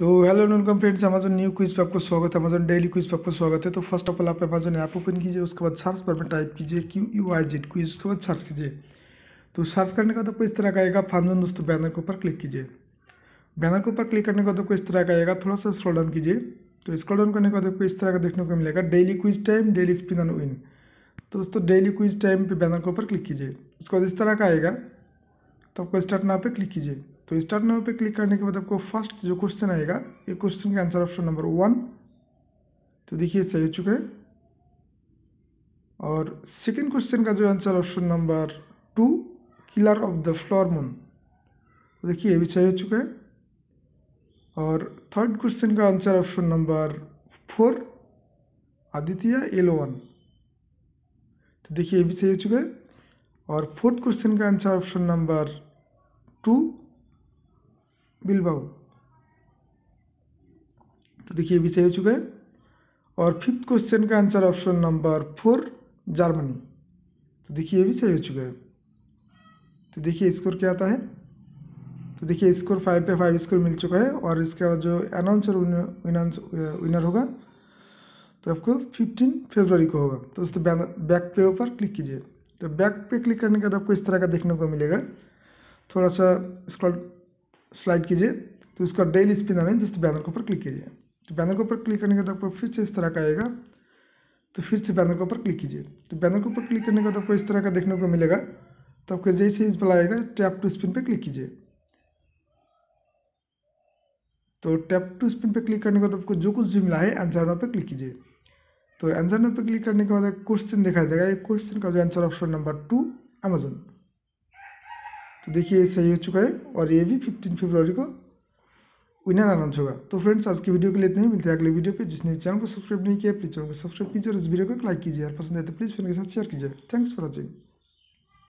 तो hello and welcome friends Amazon new quiz पे आपको स्वागत है अमेजन डेली क्विज पे आपको स्वागत है तो फर्स्ट ऑफ ऑल आप अमेजन ऐप ओपन कीजिए उसके बाद सर्च पर में टाइप कीजिए Q U I Z quiz उसके बाद सर्च कीजिए तो सर्च करने का तो आपको इस तरह का आएगा फार्म दोस्तों बैनर के ऊपर क्लिक कीजिए बैनर के ऊपर क्लिक करने का तो कोई इस तरह का आएगा थोड़ा सा स्क्रॉल डाउन कीजिए तो स्क्रॉल डाउन करने का बाद तो इस तरह का देखने को मिलेगा daily quiz time daily spin and win तो दोस्तों डेली क्विज टाइम पे बैनर के ऊपर क्लिक कीजिए उसके बाद इस तरह का आएगा तो आपको स्टार्ट नाम पे क्लिक कीजिए तो स्टार्ट नाउ पे क्लिक करने के बाद आपको फर्स्ट जो क्वेश्चन आएगा ये क्वेश्चन का आंसर ऑप्शन नंबर वन तो देखिए सही हो चुका है और सेकेंड क्वेश्चन का जो answer option number two killer of the floor moon तो देखिए ये भी सही हो चुका है और थर्ड क्वेश्चन का answer option number four Aditya L one तो देखिए ये भी सही हो चुका है और फोर्थ क्वेश्चन का answer option number two Bilbao तो देखिए भी सही हो चुका है और फिफ्थ क्वेश्चन का answer option number four Germany तो देखिए ये भी सही हो चुका है तो देखिए स्कोर क्या आता है तो देखिए स्कोर फाइव पे फाइव स्कोर मिल चुका है और इसके बाद जो अनाउंसर विनर होगा तो आपको फिफ्टीन फेब्रवरी को होगा तो दोस्तों बैक पे ऊपर क्लिक कीजिए तो बैक पे क्लिक करने के बाद आपको इस तरह का देखने को मिलेगा थोड़ा सा स्क्रॉल स्लाइड कीजिए तो इसका डेली स्पिन आ जिस बैनर के ऊपर क्लिक कीजिए तो बैनर के ऊपर क्लिक करने के बाद आपको फिर से इस तरह का आएगा तो फिर से बैनर के ऊपर क्लिक कीजिए तो बैनर के ऊपर क्लिक करने के बाद आपको इस तरह का देखने को मिलेगा तो आपको जैसे इस वाला आएगा टैप टू स्पिन पर क्लिक कीजिए तो टैप टू स्पिन पर क्लिक करने के बाद आपको जो कुछ भी मिला है आंसर नंबर पर क्लिक कीजिए तो आंसर नंबर पर क्लिक करने के बाद एक क्वेश्चन दिखाई देगा ये क्वेश्चन का जो answer option number two Amazon तो देखिए ये सही हो चुका है और ये भी फिफ्टीन फेब्रवरी को विनर अनाउंस होगा तो फ्रेंड्स आज की वीडियो के लिए इतना ही मिलते हैं अगले वीडियो पे जिसने चैनल को सब्सक्राइब नहीं किया प्लीज चैनल को सब्सक्राइब कीजिए और इस वीडियो को लाइक कीजिए और पसंद है तो प्लीज़ फ्रेंड के साथ शेयर कीजिए थैंक्स फॉर वॉचिंग